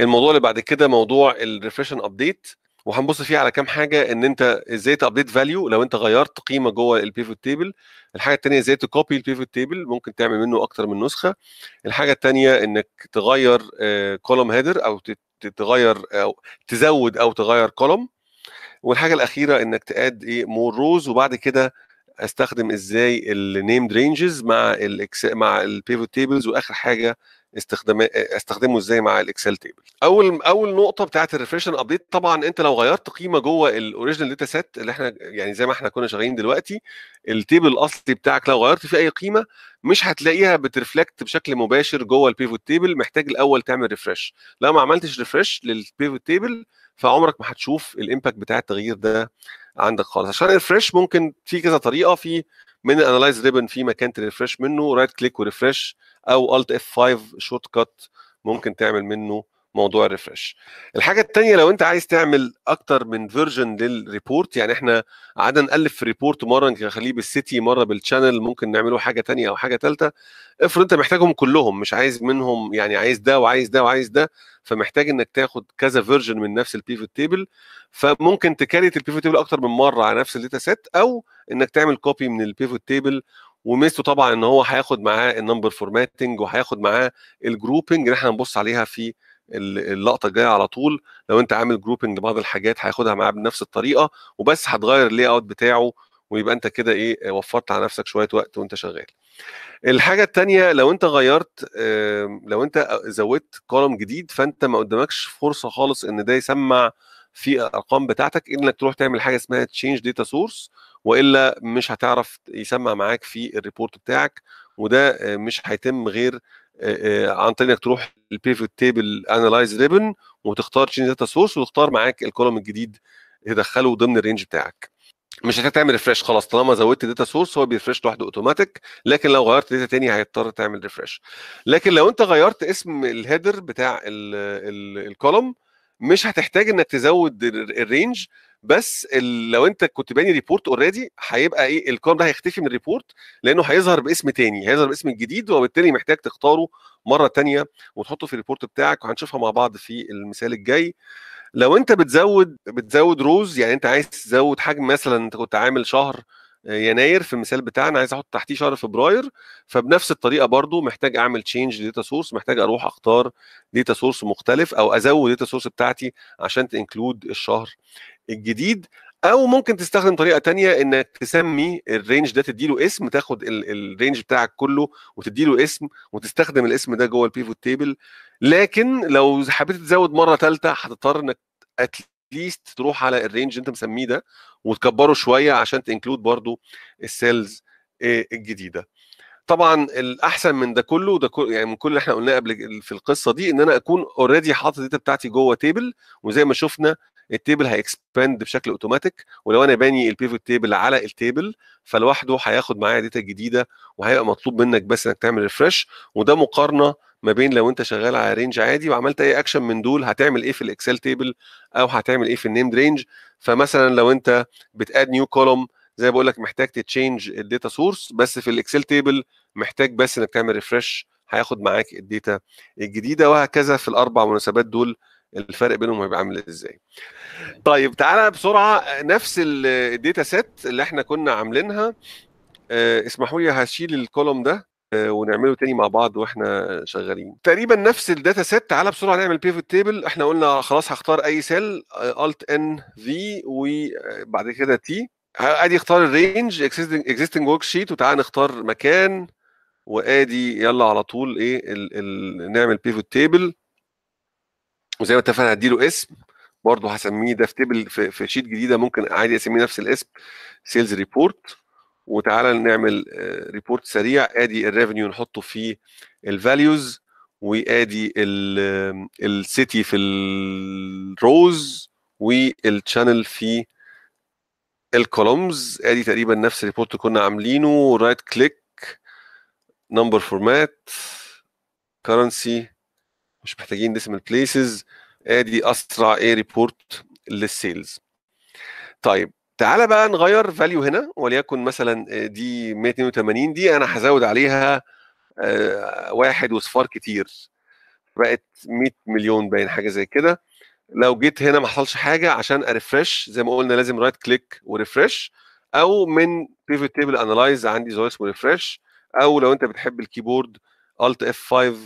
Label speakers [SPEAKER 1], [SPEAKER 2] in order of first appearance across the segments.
[SPEAKER 1] الموضوع اللي بعد كده موضوع الريفريشن ابديت وهنبص فيه على كام حاجه ان انت ازاي تابديت فاليو لو انت غيرت قيمه جوه البيفوت تيبل الحاجه الثانيه ازاي تكوبي البيفوت تيبل ممكن تعمل منه اكتر من نسخه الحاجه الثانيه انك تغير كولوم آه، هيدر او تغير او تزود او تغير كولوم والحاجه الاخيره انك تاد ايه مور روز وبعد كده استخدم ازاي النيمد رينجز مع الاكس مع البيفوت تيبلز واخر حاجه استخدامه استخدمه ازاي مع الاكسل تيبل اول اول نقطه بتاعت الريفريشن ابديت طبعا انت لو غيرت قيمه جوه الاوريجنال داتا سيت اللي احنا يعني زي ما احنا كنا شغالين دلوقتي التيبل الاصلي بتاعك لو غيرت فيه اي قيمه مش هتلاقيها بترفلكت بشكل مباشر جوه البيفوت تيبل محتاج الاول تعمل ريفرش لو ما عملتش ريفرش للبيفوت تيبل فعمرك ما هتشوف الامباكت بتاع التغيير ده عندك خالص عشان الريفرش ممكن في كذا طريقه في من الانالايز ريبن في مكان تريفرش منه رايت كليك وريفرش او الت اف 5 شورت كات ممكن تعمل منه موضوع الريفرش الحاجه الثانيه لو انت عايز تعمل اكتر من فيرجن للريبورت يعني احنا قعدنا نالف في ريبورت مره نخليه بالسيتي مره بالشانل ممكن نعمله حاجه تانية او حاجه ثالثه افرض انت محتاجهم كلهم مش عايز منهم يعني عايز ده وعايز ده وعايز ده فمحتاج انك تاخد كذا فيرجن من نفس البيفوت تيبل فممكن تكريت البيفوت تيبل اكتر من مره على نفس الداتا سيت او انك تعمل كوبي من البيفوت تيبل وميزته طبعا ان هو هياخد معاه النمبر فورماتنج وهياخد معاه الجروبنج اللي احنا هنبص عليها في اللقطه الجايه على طول لو انت عامل جروبنج لبعض الحاجات هياخدها معاه بنفس الطريقه وبس هتغير اللي اوت بتاعه ويبقى انت كده ايه وفرت على نفسك شويه وقت وانت شغال. الحاجه الثانيه لو انت غيرت لو انت زودت كولم جديد فانت ما قدامكش فرصه خالص ان ده يسمع في الارقام بتاعتك انك تروح تعمل حاجه اسمها تشينج داتا سورس والا مش هتعرف يسمع معاك في الريبورت بتاعك وده آه، مش هيتم غير آه، عن طريق انك تروح البيفوت تيبل انالايز ريبن وتختار تشينج داتا سورس وتختار معاك الكولوم الجديد تدخله ضمن الرينج بتاعك مش هتحتاج تعمل ريفرش خلاص طالما زودت داتا سورس هو بيرفرش لوحده اوتوماتيك لكن لو غيرت داتا تاني هيضطر تعمل ريفرش لكن لو انت غيرت اسم الهيدر بتاع الكولوم مش هتحتاج انك تزود الرينج بس لو انت كنت باني ريبورت اوريدي هيبقى ايه الكون ده هيختفي من الريبورت لانه هيظهر باسم تاني هيظهر باسم جديد وبالتالي محتاج تختاره مره تانية وتحطه في الريبورت بتاعك وهنشوفها مع بعض في المثال الجاي لو انت بتزود بتزود روز يعني انت عايز تزود حجم مثلا انت كنت عامل شهر يناير في المثال بتاعنا عايز احط تحتيه شهر فبراير فبنفس الطريقه برضو محتاج اعمل تشينج داتا سورس محتاج اروح اختار داتا سورس مختلف او ازود داتا سورس بتاعتي عشان تنكلود الشهر الجديد او ممكن تستخدم طريقه تانية انك تسمي الرينج ده تديله اسم تاخد الرينج بتاعك كله وتديله اسم وتستخدم الاسم ده جوه البيفوت تيبل لكن لو حبيت تزود مره ثالثه هتضطر انك اتليست تروح على الرينج انت مسميه ده وتكبره شويه عشان تنكلود برضو السيلز آه، الجديده طبعا الاحسن من ده كله ده كل يعني من كل اللي احنا قلناه قبل في القصه دي ان انا اكون اوريدي حاطط الداتا بتاعتي جوه تيبل وزي ما شفنا التيبل هيكسباند بشكل اوتوماتيك ولو انا باني البيفوت تيبل على التيبل فلوحده هياخد معايا داتا جديده وهيبقى مطلوب منك بس انك تعمل ريفرش وده مقارنه ما بين لو انت شغال على رينج عادي وعملت اي اكشن من دول هتعمل ايه في الاكسل تيبل او هتعمل ايه في النيمد رينج فمثلا لو انت بتاد نيو كولوم زي بقول لك محتاج تتشينج الداتا سورس بس في الاكسل تيبل محتاج بس انك تعمل ريفرش هياخد معاك الداتا الجديده وهكذا في الاربع مناسبات دول الفرق بينهم هيبقى عامل ازاي طيب تعالى بسرعه نفس الداتا سيت اللي احنا كنا عاملينها آه، اسمحوا لي هشيل الكولوم ده ونعمله تاني مع بعض واحنا شغالين تقريبا نفس الداتا سيت تعالى بسرعه نعمل بيفوت تيبل احنا قلنا خلاص هختار اي سيل الت ان في وبعد كده تي ادي اختار الرينج اكزيستنج ورك شيت وتعالى نختار مكان وادي يلا على طول ايه الـ الـ نعمل بيفوت تيبل وزي ما اتفقنا هديله اسم برضه هسميه ده في تيبل في شيت جديده ممكن عادي اسميه نفس الاسم سيلز ريبورت وتعالى نعمل ريبورت آه، سريع ادي الريفنيو نحطه في الفاليوز وادي السيتي في الروز والشانل في الكولومز ادي تقريبا نفس الريبورت اللي كنا عاملينه رايت كليك نمبر فورمات كرنسي مش محتاجين ديسمال بليسز ادي اسرع ايه ريبورت للسيلز طيب تعالى بقى نغير فاليو هنا وليكن مثلا آه، دي 182 دي انا هزود عليها آه، واحد وصفار كتير بقت 100 مليون باين حاجه زي كده لو جيت هنا ما حصلش حاجه عشان اريفرش زي ما قلنا لازم رايت كليك وريفرش او من بيفوت تيبل انلايز عندي زرار اسمه ريفرش او لو انت بتحب الكيبورد الت اف 5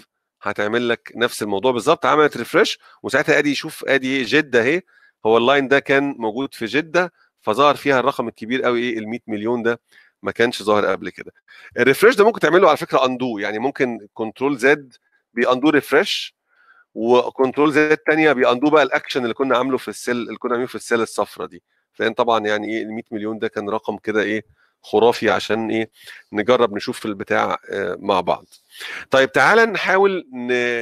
[SPEAKER 1] هتعمل لك نفس الموضوع بالظبط عملت ريفرش وساعتها ادي شوف ادي إيه، جده اهي هو اللاين ده كان موجود في جده فظهر فيها الرقم الكبير قوي ايه ال 100 مليون ده ما كانش ظاهر قبل كده الريفرش ده ممكن تعمله على فكره اندو يعني ممكن كنترول زد بياندو ريفرش وكنترول زد تانية بياندو بقى الاكشن اللي كنا عامله في السيل اللي كنا عاملينه في السيل الصفراء دي لان طبعا يعني ايه ال 100 مليون ده كان رقم كده ايه خرافي عشان ايه نجرب نشوف البتاع آه، مع بعض طيب تعالى نحاول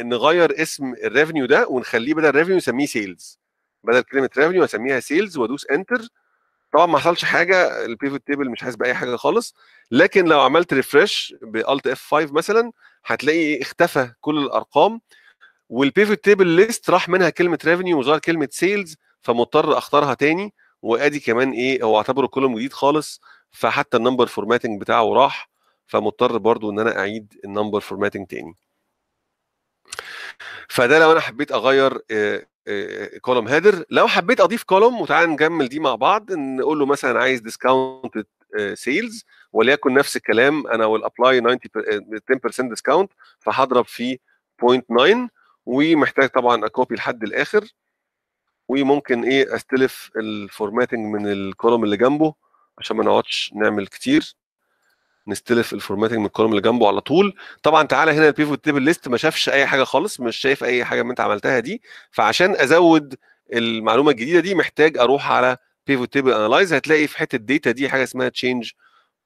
[SPEAKER 1] نغير اسم الريفنيو ده ونخليه بدل ريفنيو نسميه سيلز بدل كلمه ريفنيو اسميها سيلز وادوس انتر طبعا ما حصلش حاجه البيفوت تيبل مش حاسس باي حاجه خالص لكن لو عملت ريفرش بالت اف 5 مثلا هتلاقي اختفى كل الارقام والبيفوت تيبل ليست راح منها كلمه ريفينيو وظهر كلمه سيلز فمضطر اختارها تاني وادي كمان ايه هو اعتبره كولوم جديد خالص فحتى النمبر فورماتنج بتاعه راح فمضطر برضو ان انا اعيد النمبر فورماتنج تاني فده لو انا حبيت اغير آه، آه، كولوم هيدر لو حبيت اضيف كولوم وتعالى نكمل دي مع بعض نقول له مثلا عايز ديسكاونت آه، سيلز وليكن نفس الكلام انا والابلاي 90 10% ديسكاونت فهضرب في 0.9 ومحتاج طبعا اكوبي لحد الاخر وممكن ايه استلف الفورماتنج من الكولوم اللي جنبه عشان ما نقعدش نعمل كتير نستلف الفورماتنج من الكولوم اللي جنبه على طول طبعا تعالى هنا البيفوت تيبل ليست ما شافش اي حاجه خالص مش شايف اي حاجه من انت عملتها دي فعشان ازود المعلومه الجديده دي محتاج اروح على بيفوت تيبل انالايز هتلاقي في حته الداتا دي حاجه اسمها تشينج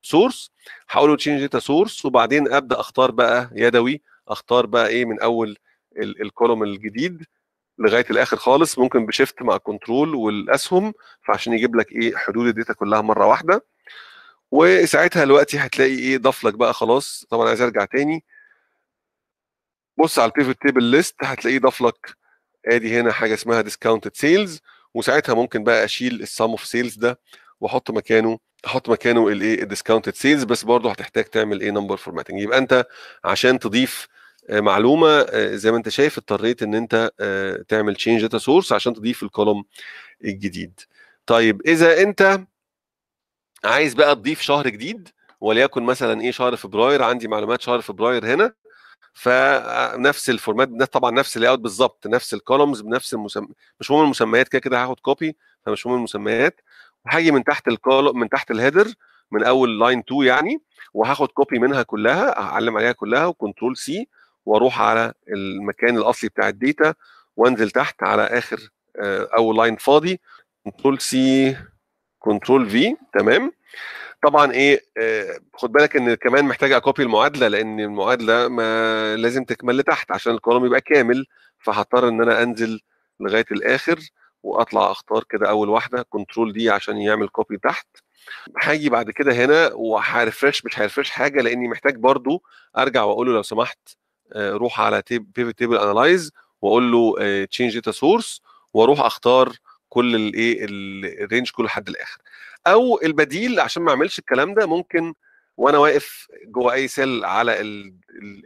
[SPEAKER 1] سورس هقول له تشينج داتا سورس وبعدين ابدا اختار بقى يدوي اختار بقى ايه من اول الكولوم الجديد لغايه الاخر خالص ممكن بشيفت مع كنترول والاسهم فعشان يجيب لك ايه حدود الداتا كلها مره واحده وساعتها دلوقتي هتلاقي ايه ضاف لك بقى خلاص طبعا عايز ارجع تاني بص على البيفت تيبل ليست هتلاقيه ضاف لك ادي هنا حاجه اسمها ديسكاونتد سيلز وساعتها ممكن بقى اشيل السم اوف سيلز ده واحط مكانه احط مكانه الايه الديسكاونتد سيلز بس برضه هتحتاج تعمل ايه نمبر فورماتنج يبقى انت عشان تضيف آه، معلومه آه، زي ما انت شايف اضطريت ان انت آه، تعمل تشينج داتا سورس عشان تضيف الكولوم الجديد طيب اذا انت عايز بقى تضيف شهر جديد وليكن مثلا ايه شهر فبراير عندي معلومات شهر فبراير هنا فنفس الفورمات طبعا نفس اللاي اوت بالظبط نفس الكولومز بنفس المسم... مهم المسميات كده كده هاخد كوبي فمش مهم المسميات وهاجي من تحت الكول من تحت الهيدر من اول لاين 2 يعني وهاخد كوبي منها كلها اعلم عليها كلها وكنترول سي واروح على المكان الاصلي بتاع الداتا وانزل تحت على اخر آه، اول لاين فاضي كنترول سي كنترول في تمام طبعا ايه آه، خد بالك ان كمان محتاج اكوبي المعادله لان المعادله ما لازم تكمل لتحت عشان الكولوم يبقى كامل فهضطر ان انا انزل لغايه الاخر واطلع اختار كده اول واحده كنترول دي عشان يعمل كوبي تحت هاجي بعد كده هنا وهرفرش مش هرفرش حاجه لاني محتاج برضو ارجع واقول له لو سمحت آه، روح على بيفت تيبل انالايز واقول له تشينج داتا سورس واروح اختار كل الايه الرينج كله لحد الاخر او البديل عشان ما اعملش الكلام ده ممكن وانا واقف جوه اي سيل على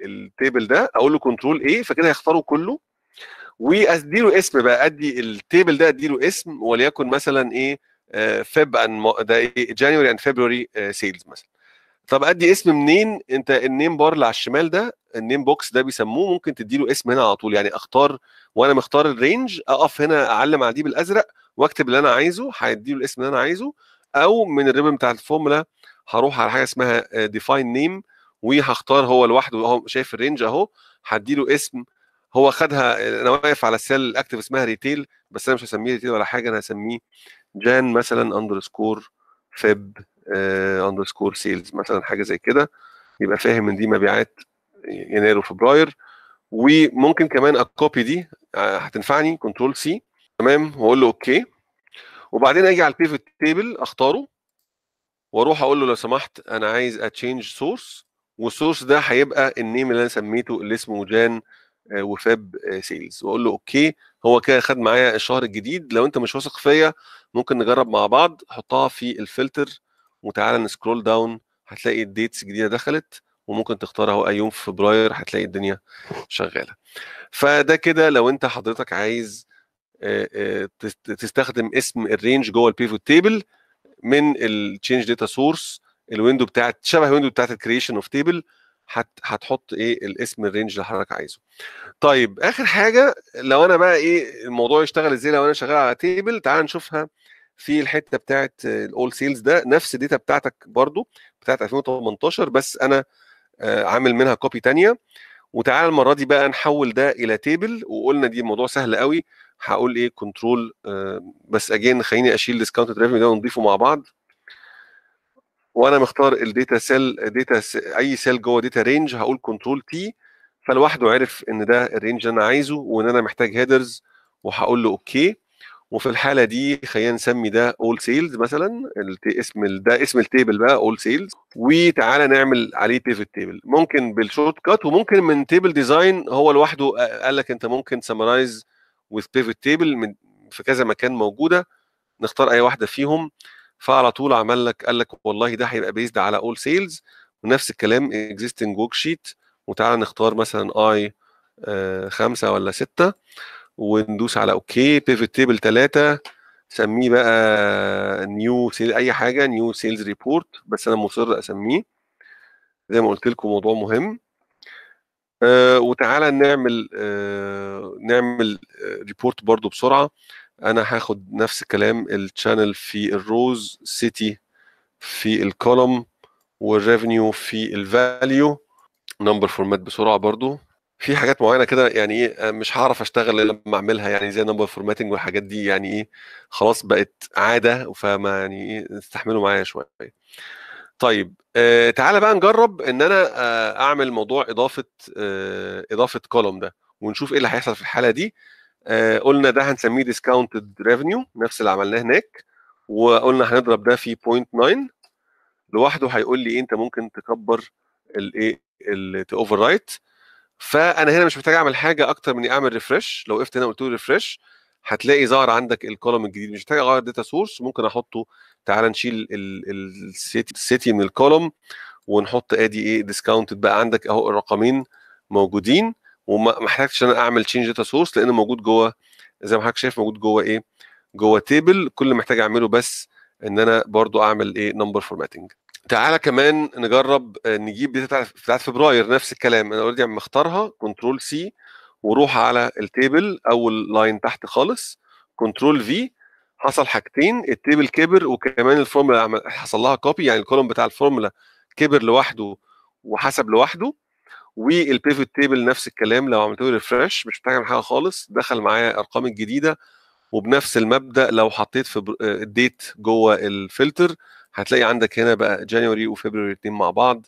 [SPEAKER 1] التيبل ده اقول له كنترول ايه فكده هيختاره كله واديله اسم بقى ادي التيبل ده اديله اسم وليكن مثلا ايه فيب آه، ان ده ايه جانوري اند فيبروري سيلز مثلا طب ادي اسم منين انت النيم بار اللي على الشمال ده النيم بوكس ده بيسموه ممكن تديله اسم هنا على طول يعني اختار وانا مختار الرينج اقف هنا اعلم على دي بالازرق واكتب اللي انا عايزه هيديله الاسم اللي انا عايزه او من الريبن بتاع الفورمولا هروح على حاجه اسمها ديفاين آه، نيم وهختار هو لوحده اهو شايف الرينج اهو هديله اسم هو خدها انا واقف على السيل اكتب اسمها ريتيل بس انا مش هسميه ريتيل ولا حاجه انا هسميه جان مثلا اندرسكور فيب اندرسكور آه، سيلز مثلا حاجه زي كده يبقى فاهم ان دي مبيعات يناير وفبراير وممكن كمان اكوبي دي آه، هتنفعني كنترول سي تمام واقول له اوكي وبعدين اجي على البيفت تيبل اختاره واروح اقول له لو سمحت انا عايز اتشينج سورس والسورس ده هيبقى النيم اللي انا سميته اللي اسمه جان آه، وفاب سيلز واقول له اوكي هو كده خد معايا الشهر الجديد لو انت مش واثق فيا ممكن نجرب مع بعض حطها في الفلتر وتعالى نسكرول داون هتلاقي الديتس جديده دخلت وممكن تختار اهو اي يوم في فبراير هتلاقي الدنيا شغاله فده كده لو انت حضرتك عايز تستخدم اسم الرينج جوه البيفوت تيبل من التشينج داتا سورس الويندو بتاعت شبه الويندو بتاعت الكريشن اوف تيبل هتحط ايه الاسم الرينج اللي حضرتك عايزه. طيب اخر حاجه لو انا بقى ايه الموضوع يشتغل ازاي لو انا شغال على تيبل تعال نشوفها في الحته بتاعت الاول سيلز ده نفس الداتا بتاعتك برضو بتاعت 2018 بس انا آه، عامل منها كوبي ثانيه وتعالى المره دي بقى نحول ده الى تيبل وقلنا دي موضوع سهل قوي هقول ايه كنترول آه، بس اجين خليني اشيل ديسكاونت ريفينيو ده ونضيفه مع بعض وانا مختار الداتا سيل داتا اي سيل جوه داتا رينج هقول كنترول تي فلوحده عرف ان ده الرينج اللي انا عايزه وان انا محتاج هيدرز وهقول له اوكي وفي الحاله دي خلينا نسمي ده اول سيلز مثلا اسم ده اسم التيبل بقى اول سيلز وتعالى نعمل عليه بيفت تيبل ممكن بالشورت كات وممكن من تيبل ديزاين هو لوحده قال لك انت ممكن سمرايز وذ بيفت تيبل في كذا مكان موجوده نختار اي واحده فيهم فعلى طول عمل لك قال لك والله ده هيبقى بيزد على اول سيلز ونفس الكلام اكزيستنج ورك شيت وتعالى نختار مثلا اي خمسه ولا سته وندوس على اوكي بيفت تيبل 3 سميه بقى نيو سيل اي حاجه نيو سيلز ريبورت بس انا مصر اسميه زي ما قلت لكم موضوع مهم آه وتعالى نعمل آه نعمل ريبورت آه، برضو بسرعه انا هاخد نفس الكلام الشانل في الروز سيتي في الكولوم والريفنيو في الفاليو نمبر فورمات بسرعه برضو في حاجات معينه كده يعني ايه مش هعرف اشتغل الا لما اعملها يعني زي نمبر فورماتنج والحاجات دي يعني ايه خلاص بقت عاده فما يعني ايه استحملوا معايا شويه طيب آه تعالى بقى نجرب ان انا آه اعمل موضوع اضافه آه اضافه كولوم ده ونشوف ايه اللي هيحصل في الحاله دي آه قلنا ده هنسميه ديسكاونتد ريفينيو نفس اللي عملناه هناك وقلنا هنضرب ده في 0.9 لوحده هيقول لي إيه انت ممكن تكبر الايه اوفر رايت فانا هنا مش محتاج اعمل حاجه اكتر من اني اعمل ريفرش لو وقفت هنا قلت له ريفرش هتلاقي ظهر عندك الكولوم الجديد مش محتاج اغير داتا سورس ممكن احطه تعال نشيل السيتي من الكولوم ونحط ادي ايه ديسكاونتد بقى عندك اهو الرقمين موجودين وما احتاجتش انا اعمل تشينج داتا سورس لانه موجود جوه زي ما حضرتك شايف موجود جوه ايه جوه تيبل كل اللي محتاج اعمله بس ان انا برضو اعمل ايه نمبر فورماتنج تعالى كمان نجرب آه، نجيب دي بتاعت فبراير نفس الكلام انا اوريدي عم مختارها كنترول سي وروح على التيبل اول لاين تحت خالص كنترول في حصل حاجتين التيبل كبر وكمان الفورمولا حصل لها كوبي يعني الكولوم بتاع الفورمولا كبر لوحده وحسب لوحده والبيفوت تيبل نفس الكلام لو عملت له ريفرش مش محتاج حاجه خالص دخل معايا الارقام الجديده وبنفس المبدا لو حطيت في الديت آه، جوه الفلتر هتلاقي عندك هنا بقى جانوري وفبراير الاثنين مع بعض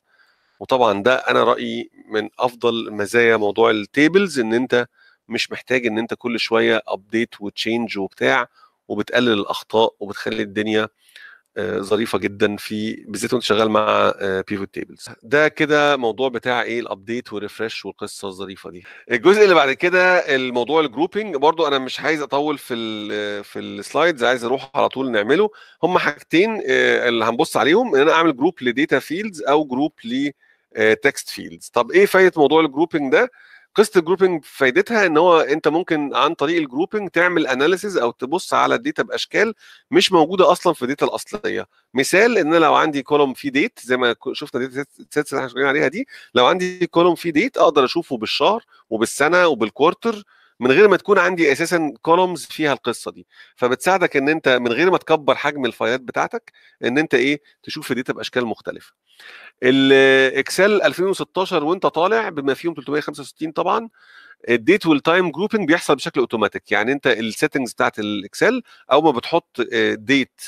[SPEAKER 1] وطبعا ده انا رايي من افضل مزايا موضوع التيبلز ان انت مش محتاج ان انت كل شويه ابديت وتشينج وبتاع وبتقلل الاخطاء وبتخلي الدنيا آه، ظريفه جدا في بالذات وانت شغال مع بيفوت آه، تيبلز ده كده موضوع بتاع ايه الابديت والريفرش والقصه الظريفه دي الجزء اللي بعد كده الموضوع الجروبنج برضو انا مش عايز اطول في الـ في السلايدز عايز اروح على طول نعمله هم حاجتين آه، اللي هنبص عليهم ان انا اعمل جروب لديتا فيلدز او جروب ل تكست فيلدز طب ايه فايده موضوع الجروبنج ده قصه الجروبنج فايدتها ان هو انت ممكن عن طريق الجروبنج تعمل اناليسز او تبص على الداتا باشكال مش موجوده اصلا في الداتا الاصليه مثال ان انا لو عندي كولوم فيه ديت زي ما شفنا الداتا سيتس اللي احنا شغالين عليها دي لو عندي كولوم فيه ديت اقدر اشوفه بالشهر وبالسنه وبالكوارتر من غير ما تكون عندي اساسا كولومز فيها القصه دي فبتساعدك ان انت من غير ما تكبر حجم الفايلات بتاعتك ان انت ايه تشوف الداتا باشكال مختلفه الاكسل 2016 وانت طالع بما فيهم 365 طبعا الديت والتايم جروبنج بيحصل بشكل اوتوماتيك يعني انت السيتنجز بتاعت الاكسل او ما بتحط ديت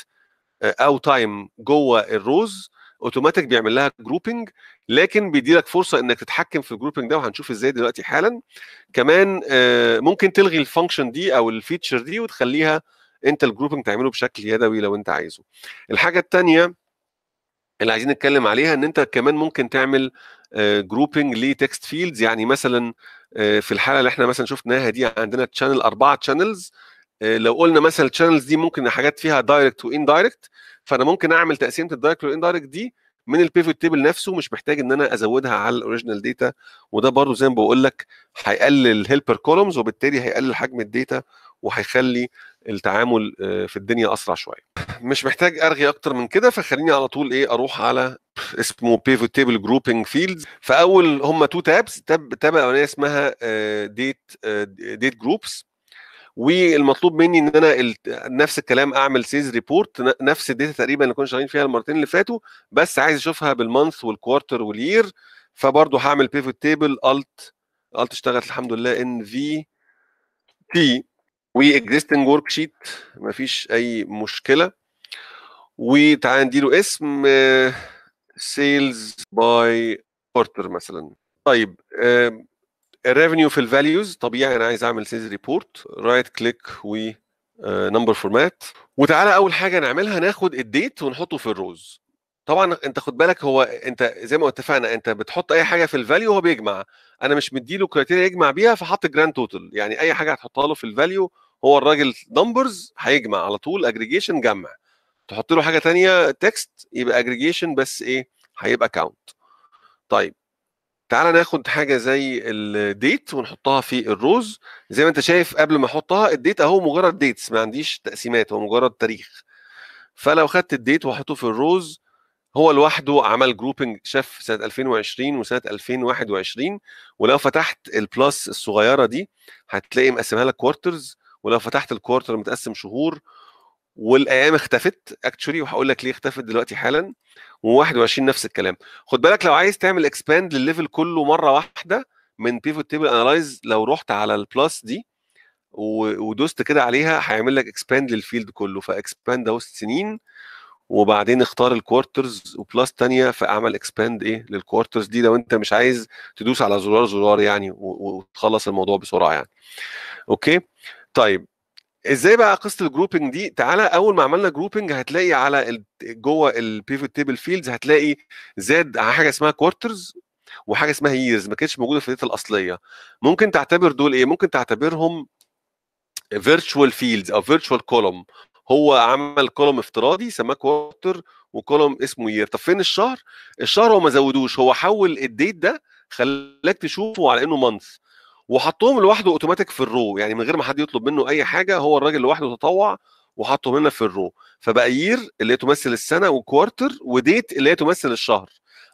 [SPEAKER 1] آه، آه، او تايم جوه الروز اوتوماتيك بيعمل لها جروبنج لكن بيدي لك فرصه انك تتحكم في الجروبنج ده وهنشوف ازاي دلوقتي حالا كمان آه، ممكن تلغي الفانكشن دي او الفيتشر دي وتخليها انت الجروبنج تعمله بشكل يدوي لو انت عايزه الحاجه الثانيه اللي عايزين نتكلم عليها ان انت كمان ممكن تعمل جروبنج لتكست فيلدز يعني مثلا آه، في الحاله اللي احنا مثلا شفناها دي عندنا تشانل اربعه تشانلز آه، لو قلنا مثلا التشانلز دي ممكن حاجات فيها دايركت وان دايركت فانا ممكن اعمل تقسيمه الدايركت والان دايركت دي من البيفوت تيبل نفسه مش محتاج ان انا ازودها على الاوريجينال داتا وده برضو زي ما بقول لك هيقلل هيلبر كولومز وبالتالي هيقلل حجم الداتا وهيخلي التعامل آه، في الدنيا اسرع شويه مش محتاج ارغي اكتر من كده فخليني على طول ايه اروح على اسمه بيفوت تيبل جروبنج فيلدز فاول هم تو تابس تاب تاب اولانيه اسمها ديت ديت جروبس والمطلوب مني ان انا نفس الكلام اعمل سيز ريبورت نفس الداتا تقريبا اللي كنا شغالين فيها المرتين اللي فاتوا بس عايز اشوفها بالمانث والكوارتر والير فبرضه هعمل بيفوت تيبل الت الت اشتغلت الحمد لله ان في تي واكزيستنج ورك شيت مفيش اي مشكله وتعالى نديله اسم سيلز باي كورتر مثلا طيب الريفينيو في الفاليوز طبيعي انا عايز اعمل سيلز ريبورت رايت كليك و نمبر فورمات وتعالى اول حاجه نعملها ناخد الديت ونحطه في الروز طبعا انت خد بالك هو انت زي ما اتفقنا انت بتحط اي حاجه في الفاليو هو بيجمع انا مش مديله كريتيريا يجمع بيها فحط جراند توتال يعني اي حاجه هتحطها له في الفاليو هو الراجل نمبرز هيجمع على طول اجريجيشن جمع تحط له حاجه ثانيه تكست يبقى اجريجيشن بس ايه هيبقى كاونت طيب تعال ناخد حاجه زي الديت ونحطها في الروز زي ما انت شايف قبل ما احطها الديت اهو مجرد ديتس ما عنديش تقسيمات هو مجرد تاريخ فلو خدت الديت وحطه في الروز هو لوحده عمل جروبنج شاف سنه 2020 وسنه 2021 ولو فتحت البلس الصغيره دي هتلاقي مقسمها لك كوارترز ولو فتحت الكوارتر متقسم شهور والايام اختفت اكشولي وهقول لك ليه اختفت دلوقتي حالا و21 نفس الكلام خد بالك لو عايز تعمل اكسباند للليفل كله مره واحده من بيفوت تيبل انالايز لو رحت على البلس دي ودوست كده عليها هيعمل لك اكسباند للفيلد كله فاكسباند اهو سنين وبعدين اختار الكوارترز وبلس تانية فاعمل اكسباند ايه للكوارترز دي لو انت مش عايز تدوس على زرار زرار يعني وتخلص الموضوع بسرعه يعني اوكي طيب ازاي بقى قصه الجروبنج دي تعالى اول ما عملنا جروبنج هتلاقي على جوه البيفوت تيبل فيلدز هتلاقي زاد حاجه اسمها كوارترز وحاجه اسمها ييرز ما كانتش موجوده في الداتا الاصليه ممكن تعتبر دول ايه ممكن تعتبرهم فيرتشوال فيلدز او فيرتشوال كولوم هو عمل كولوم افتراضي سماه كوارتر وكولوم اسمه يير طب فين الشهر الشهر هو ما زودوش هو حول الديت ده خلاك تشوفه على انه مانث وحطهم لوحده اوتوماتيك في الرو يعني من غير ما حد يطلب منه اي حاجه هو الراجل لوحده تطوع وحطهم لنا في الرو فبقى يير اللي هي تمثل السنه وكوارتر وديت اللي هي تمثل الشهر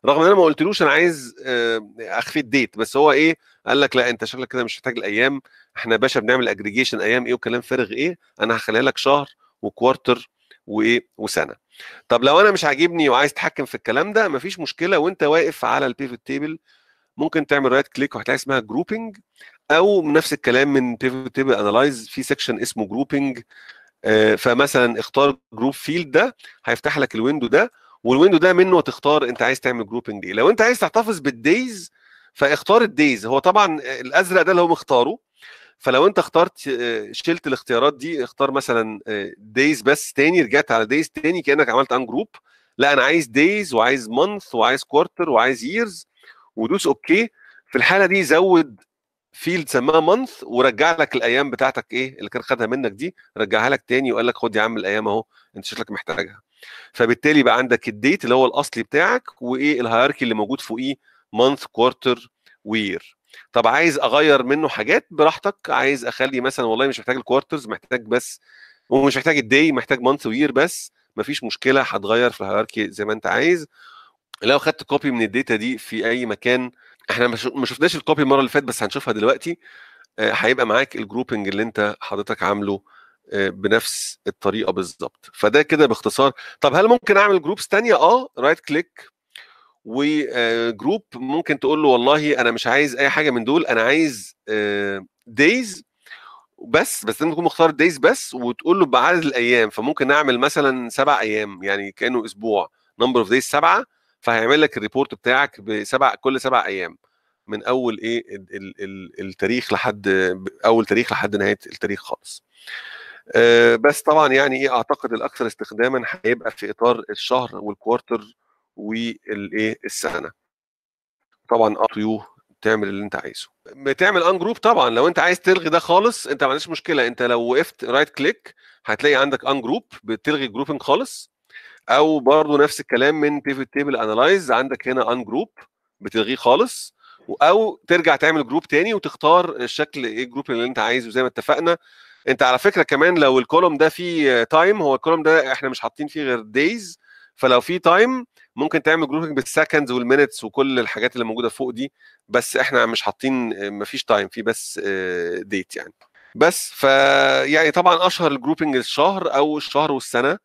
[SPEAKER 1] رغم ان انا ما قلتلوش انا عايز آه، اخفي الديت بس هو ايه قال لك لا انت شكلك كده مش محتاج الايام احنا يا باشا بنعمل اجريجيشن ايام ايه وكلام فارغ ايه انا هخليها لك شهر وكوارتر وايه وسنه طب لو انا مش عاجبني وعايز اتحكم في الكلام ده مفيش مشكله وانت واقف على البيفوت تيبل ممكن تعمل رايت كليك وهتلاقي اسمها جروبنج او نفس الكلام من بيفوت تيبل انالايز في سيكشن اسمه جروبنج آه، فمثلا اختار جروب فيلد ده هيفتح لك الويندو ده والويندو ده منه تختار انت عايز تعمل جروبنج ايه لو انت عايز تحتفظ بالدايز فاختار الدايز هو طبعا الازرق ده اللي هو مختاره فلو انت اخترت آه، شلت الاختيارات دي اختار مثلا دايز آه، بس تاني رجعت على دايز تاني كانك عملت ان جروب لا انا عايز دايز وعايز مانث وعايز كوارتر وعايز ييرز ودوس اوكي في الحاله دي زود فيلد سماها مانث ورجع لك الايام بتاعتك ايه اللي كان خدها منك دي رجعها لك تاني وقال لك خد يا عم الايام اهو انت شكلك محتاجها فبالتالي بقى عندك الديت اللي هو الاصلي بتاعك وايه الهيراركي اللي موجود فوقيه مانث كوارتر وير طب عايز اغير منه حاجات براحتك عايز اخلي مثلا والله مش محتاج الكوارترز محتاج بس ومش محتاج الدي محتاج مانث وير بس مفيش مشكله هتغير في الهيراركي زي ما انت عايز لو خدت كوبي من الداتا دي في اي مكان احنا ما شفناش الكوبي المره اللي فاتت بس هنشوفها دلوقتي آه، هيبقى معاك الجروبنج اللي انت حضرتك عامله آه، بنفس الطريقه بالظبط فده كده باختصار طب هل ممكن اعمل جروبس ثانيه اه رايت كليك وجروب ممكن تقول له والله انا مش عايز اي حاجه من دول انا عايز دايز آه، بس بس لازم تكون مختار دايز بس وتقول له بعدد الايام فممكن اعمل مثلا سبع ايام يعني كانه اسبوع نمبر اوف دايز سبعه فهيعمل لك الريبورت بتاعك بسبع كل سبع ايام من اول ايه ال ال ال التاريخ لحد اول تاريخ لحد نهايه التاريخ خالص أه بس طبعا يعني ايه اعتقد الاكثر استخداما هيبقى في اطار الشهر والكوارتر والايه السنه طبعا اطيو تعمل اللي انت عايزه بتعمل ان جروب طبعا لو انت عايز تلغي ده خالص انت ما عندكش مشكله انت لو وقفت رايت كليك هتلاقي عندك ان جروب بتلغي جروبنج خالص او برضو نفس الكلام من بيفوت تيبل انالايز عندك هنا ان جروب بتلغيه خالص او ترجع تعمل جروب تاني وتختار الشكل ايه الجروب اللي انت عايزه زي ما اتفقنا انت على فكره كمان لو الكولوم ده فيه تايم هو الكولوم ده احنا مش حاطين فيه غير دايز فلو فيه تايم ممكن تعمل جروبنج بالسكندز والمينتس وكل الحاجات اللي موجوده فوق دي بس احنا مش حاطين مفيش تايم في بس ديت آه، يعني بس ف يعني طبعا اشهر الجروبنج الشهر او الشهر والسنه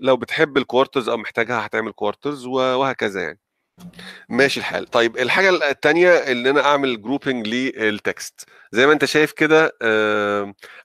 [SPEAKER 1] لو بتحب الكوارترز او محتاجها هتعمل كوارترز وهكذا يعني ماشي الحال طيب الحاجه الثانيه ان انا اعمل جروبنج للتكست زي ما انت شايف كده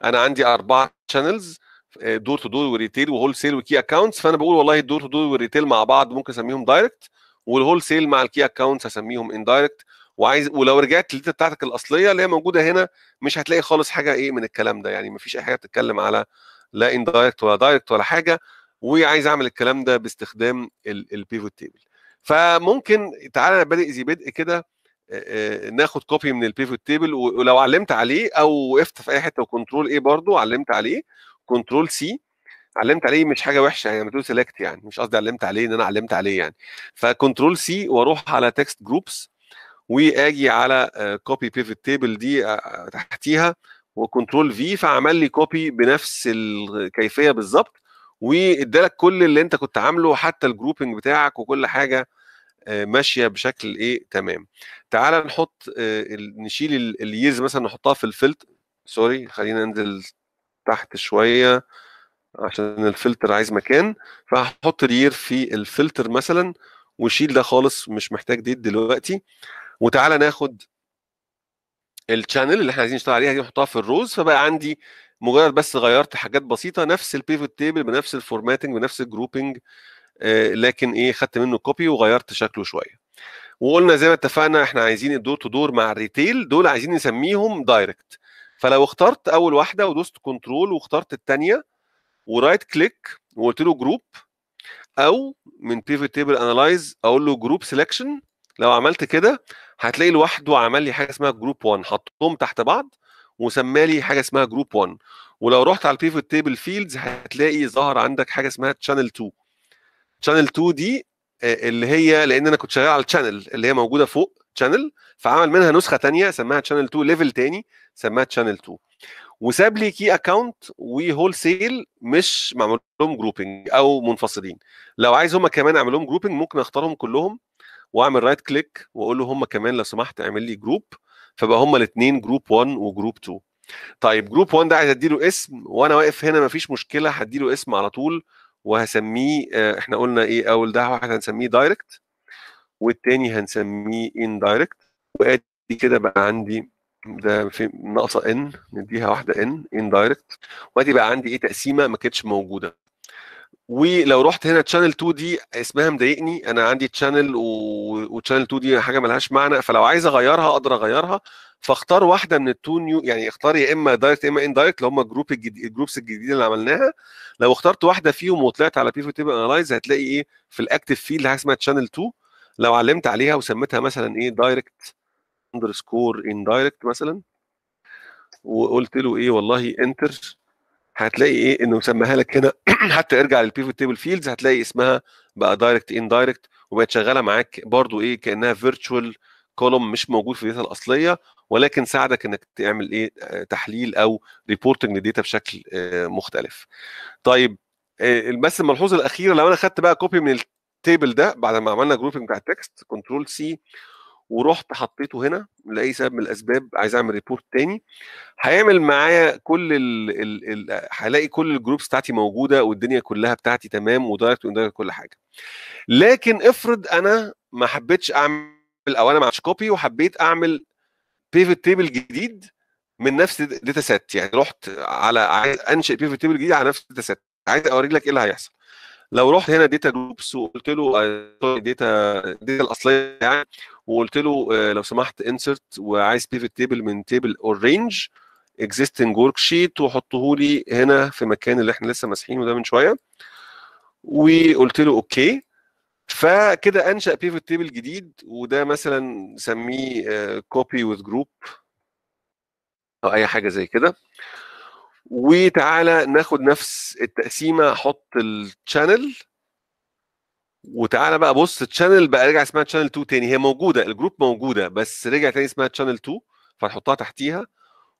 [SPEAKER 1] انا عندي اربعه شانلز دور تو دور وريتيل وهول سيل وكي اكونتس فانا بقول والله الدور تو دور والريتيل مع بعض ممكن اسميهم دايركت والهول سيل مع الكي اكونتس اسميهم اندايركت وعايز ولو رجعت للداتا بتاعتك الاصليه اللي هي موجوده هنا مش هتلاقي خالص حاجه ايه من الكلام ده يعني مفيش اي حاجه بتتكلم على لا اندايركت ولا دايركت ولا حاجه وعايز اعمل الكلام ده باستخدام البيفوت تيبل فممكن تعالى بادئ ذي بدء كده ناخد كوبي من البيفوت تيبل ولو علمت عليه او وقفت في اي حته وكنترول ايه برضو علمت عليه كنترول سي علمت عليه مش حاجه وحشه يعني بتقول سيلكت يعني مش قصدي علمت عليه ان انا علمت عليه يعني فكنترول سي واروح على تكست جروبس واجي على كوبي بيفوت تيبل دي تحتيها وكنترول في فعمل لي كوبي بنفس الكيفيه بالظبط وادالك كل اللي انت كنت عامله حتى الجروبنج بتاعك وكل حاجه آه، ماشيه بشكل ايه تمام تعال نحط آه، نشيل اليز مثلا نحطها في الفلتر سوري خلينا ننزل تحت شويه عشان الفلتر عايز مكان فهحط رير في الفلتر مثلا وشيل ده خالص مش محتاج ديت دلوقتي وتعالى ناخد الشانل اللي احنا عايزين نشتغل عليها دي نحطها في الروز فبقى عندي مجرد بس غيرت حاجات بسيطه نفس البيفوت تيبل بنفس الفورماتنج بنفس الجروبنج آه، لكن ايه خدت منه كوبي وغيرت شكله شويه وقلنا زي ما اتفقنا احنا عايزين الدور تو دور مع الريتيل دول عايزين نسميهم دايركت فلو اخترت اول واحده ودوست كنترول واخترت الثانيه ورايت كليك وقلت له جروب او من بيفوت تيبل انالايز اقول له جروب سيلكشن لو عملت كده هتلاقي لوحده عمل لي حاجه اسمها جروب 1 حطهم تحت بعض وسمى لي حاجه اسمها جروب 1 ولو رحت على البيفوت تيبل فيلدز هتلاقي ظهر عندك حاجه اسمها تشانل 2 تشانل 2 دي اللي هي لان انا كنت شغال على التشانل اللي هي موجوده فوق تشانل فعمل منها نسخه ثانيه سماها تشانل 2 ليفل ثاني سماها تشانل 2 وساب لي كي اكونت وهول سيل مش معمول لهم جروبنج او منفصلين لو عايز هم كمان اعمل لهم جروبنج ممكن اختارهم كلهم واعمل رايت كليك واقول له هم كمان لو سمحت اعمل لي جروب فبقى هما الاثنين جروب 1 وجروب 2 طيب جروب 1 ده عايز اديله اسم وانا واقف هنا مفيش مشكله هديله اسم على طول وهسميه آه، احنا قلنا ايه اول ده واحد هنسميه دايركت والتاني هنسميه اندايركت وادي كده بقى عندي ده في ناقصه ان نديها واحده ان اندايركت وادي بقى عندي ايه تقسيمه ما كانتش موجوده ولو رحت هنا تشانل 2 دي اسمها مضايقني انا عندي تشانل وتشانل 2 دي حاجه ملهاش معنى فلو عايز اغيرها اقدر اغيرها فاختار واحده من التو نيو يعني اختار يا اما دايركت يا اما ان دايركت اللي هم الجروب الجديد الجروبس الجديده اللي عملناها لو اخترت واحده فيهم وطلعت على بيفو تيبل انالايز هتلاقي ايه في الاكتف فيلد حاجه اسمها تشانل 2 لو علمت عليها وسميتها مثلا ايه دايركت اندرسكور ان دايركت مثلا وقلت له ايه والله انتر هتلاقي ايه انه مسميها لك هنا حتى ارجع للبيفوت تيبل فيلدز هتلاقي اسمها بقى دايركت ان دايركت وبقت شغاله معاك برضو ايه كانها فيرتشوال كولوم مش موجود في الداتا الاصليه ولكن ساعدك انك تعمل ايه آه، تحليل او ريبورتنج للداتا بشكل آه، مختلف. طيب آه، بس الملحوظه الاخيره لو انا خدت بقى كوبي من التيبل ده بعد ما عملنا جروبنج بتاع التكست كنترول سي ورحت حطيته هنا لاي سبب من الاسباب عايز اعمل ريبورت تاني هيعمل معايا كل ال ال هلاقي كل الجروبس بتاعتي موجوده والدنيا كلها بتاعتي تمام ودايركت واندايركت كل حاجه لكن افرض انا ما حبيتش اعمل او انا ما عملتش كوبي وحبيت اعمل بيفت تيبل جديد من نفس الداتا سيت يعني رحت على عايز انشئ بيفت تيبل جديد على نفس الداتا سيت عايز اوريك لك ايه اللي هيحصل لو رحت هنا داتا جروبس وقلت له داتا الداتا الاصليه يعني وقلت له آه، لو سمحت انسرت وعايز بيفت تيبل من تيبل اور رينج اكزيستنج ورك شيت وحطه لي هنا في مكان اللي احنا لسه ماسحينه ده من شويه وقلت له اوكي فكده انشا بيفت تيبل جديد وده مثلا سميه كوبي وذ جروب او اي حاجه زي كده وتعالى ناخد نفس التقسيمه احط الشانل وتعالى بقى بص تشانل بقى رجع اسمها تشانل 2 تاني هي موجوده الجروب موجوده بس رجع تاني اسمها تشانل 2 فنحطها تحتيها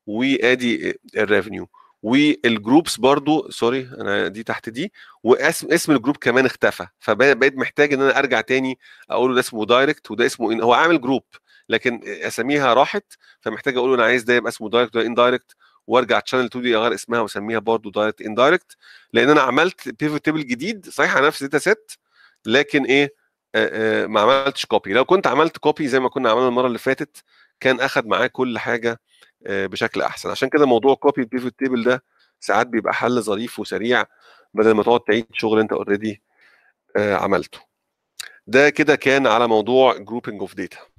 [SPEAKER 1] وادي الريفنيو والجروبس برضو سوري انا دي تحت دي واسم اسم الجروب كمان اختفى فبقيت محتاج ان انا ارجع تاني اقول له ده اسمه دايركت وده اسمه هو عامل جروب لكن اساميها راحت فمحتاج اقول له انا عايز ده يبقى اسمه دايركت ولا اندايركت وارجع تشانل 2 دي اغير اسمها واسميها برضو دايركت اندايركت لان انا عملت بيفوت تيبل جديد صحيح على نفس الداتا سيت لكن ايه ما عملتش كوبي لو كنت عملت كوبي زي ما كنا عملنا المره اللي فاتت كان اخد معاه كل حاجه بشكل احسن عشان كده موضوع كوبي البيفوت تيبل ده ساعات بيبقى حل ظريف وسريع بدل ما تقعد تعيد شغل انت اوريدي عملته ده كده كان على موضوع جروبنج اوف داتا